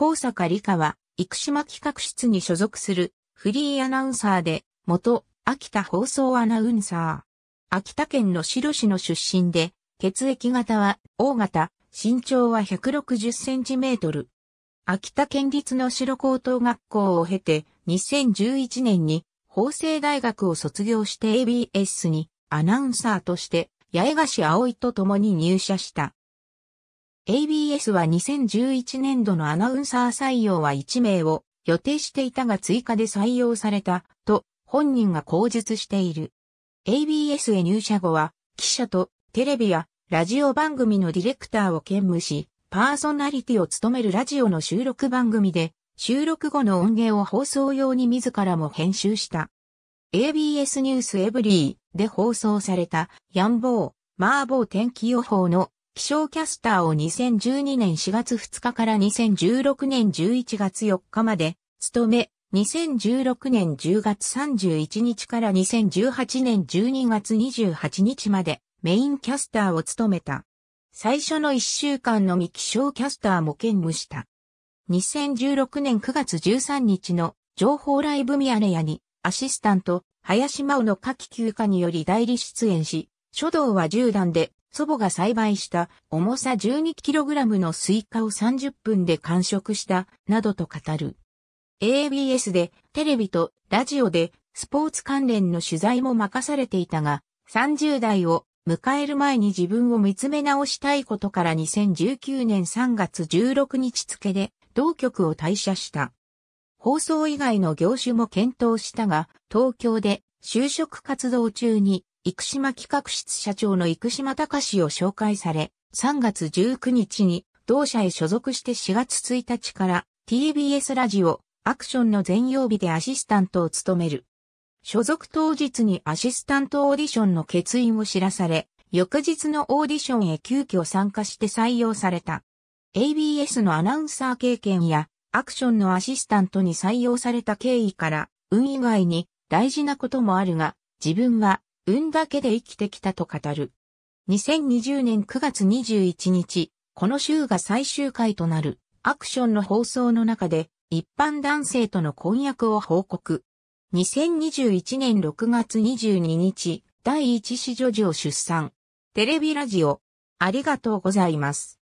高坂理香は、生島企画室に所属するフリーアナウンサーで、元秋田放送アナウンサー。秋田県の白市の出身で、血液型は O 型、身長は160センチメートル。秋田県立の白高等学校を経て、2011年に法政大学を卒業して ABS にアナウンサーとして、八重樫葵と共に入社した。ABS は2011年度のアナウンサー採用は1名を予定していたが追加で採用されたと本人が口述している。ABS へ入社後は記者とテレビやラジオ番組のディレクターを兼務し、パーソナリティを務めるラジオの収録番組で、収録後の音源を放送用に自らも編集した。ABS ニュースエブリーで放送された、ヤンボー、マーボー天気予報の気象キャスターを2012年4月2日から2016年11月4日まで、務め、2016年10月31日から2018年12月28日まで、メインキャスターを務めた。最初の1週間のみ気象キャスターも兼務した。2016年9月13日の情報ライブミアレ屋にアシスタント林真央の夏季休暇により代理出演し、書道は10段で祖母が栽培した重さ 12kg のスイカを30分で完食した、などと語る。ABS でテレビとラジオでスポーツ関連の取材も任されていたが、30代を迎える前に自分を見つめ直したいことから2019年3月16日付で同局を退社した。放送以外の業種も検討したが、東京で就職活動中に生島企画室社長の生島隆を紹介され、3月19日に同社へ所属して4月1日から TBS ラジオアクションの全曜日でアシスタントを務める。所属当日にアシスタントオーディションの欠員を知らされ、翌日のオーディションへ急遽参加して採用された。ABS のアナウンサー経験やアクションのアシスタントに採用された経緯から、運以外に大事なこともあるが、自分は運だけで生きてきたと語る。2020年9月21日、この週が最終回となるアクションの放送の中で一般男性との婚約を報告。2021年6月22日、第一子女児を出産。テレビラジオ、ありがとうございます。